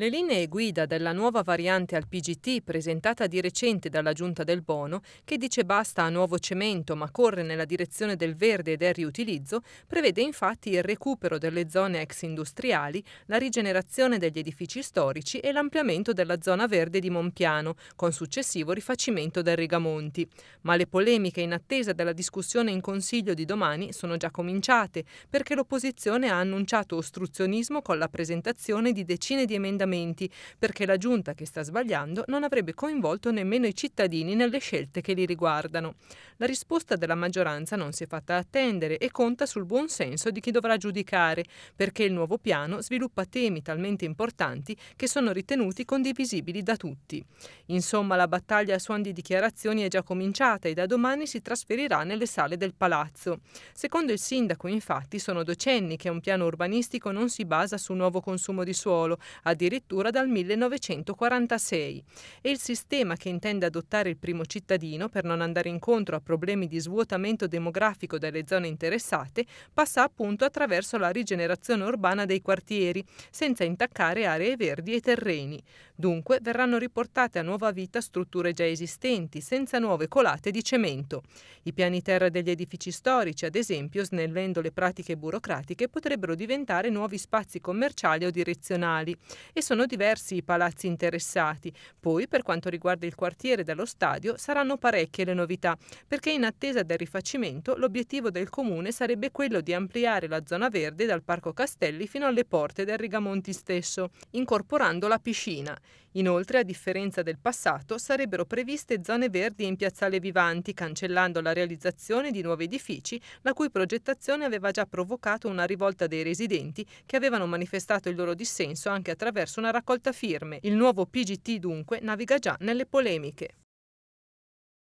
Le linee guida della nuova variante al PGT presentata di recente dalla Giunta del Bono, che dice basta a nuovo cemento ma corre nella direzione del verde e del riutilizzo, prevede infatti il recupero delle zone ex industriali, la rigenerazione degli edifici storici e l'ampliamento della zona verde di Monpiano, con successivo rifacimento del rigamonti. Ma le polemiche in attesa della discussione in Consiglio di domani sono già cominciate, perché l'opposizione ha annunciato ostruzionismo con la presentazione di decine di emendamenti emendamenti, perché la giunta che sta sbagliando non avrebbe coinvolto nemmeno i cittadini nelle scelte che li riguardano. La risposta della maggioranza non si è fatta attendere e conta sul buon senso di chi dovrà giudicare, perché il nuovo piano sviluppa temi talmente importanti che sono ritenuti condivisibili da tutti. Insomma, la battaglia a suon di dichiarazioni è già cominciata e da domani si trasferirà nelle sale del palazzo. Secondo il sindaco, infatti, sono decenni che un piano urbanistico non si basa su nuovo consumo di suolo, addirittura addirittura dal 1946 e il sistema che intende adottare il primo cittadino per non andare incontro a problemi di svuotamento demografico delle zone interessate passa appunto attraverso la rigenerazione urbana dei quartieri, senza intaccare aree verdi e terreni. Dunque verranno riportate a nuova vita strutture già esistenti, senza nuove colate di cemento. I piani terra degli edifici storici, ad esempio, snellendo le pratiche burocratiche, potrebbero diventare nuovi spazi commerciali o direzionali e sono diversi i palazzi interessati. Poi, per quanto riguarda il quartiere dello stadio, saranno parecchie le novità, perché in attesa del rifacimento l'obiettivo del comune sarebbe quello di ampliare la zona verde dal Parco Castelli fino alle porte del Rigamonti stesso, incorporando la piscina. Inoltre, a differenza del passato, sarebbero previste zone verdi in piazzale Vivanti, cancellando la realizzazione di nuovi edifici, la cui progettazione aveva già provocato una rivolta dei residenti che avevano manifestato il loro dissenso anche attraverso una raccolta firme. Il nuovo PGT dunque naviga già nelle polemiche.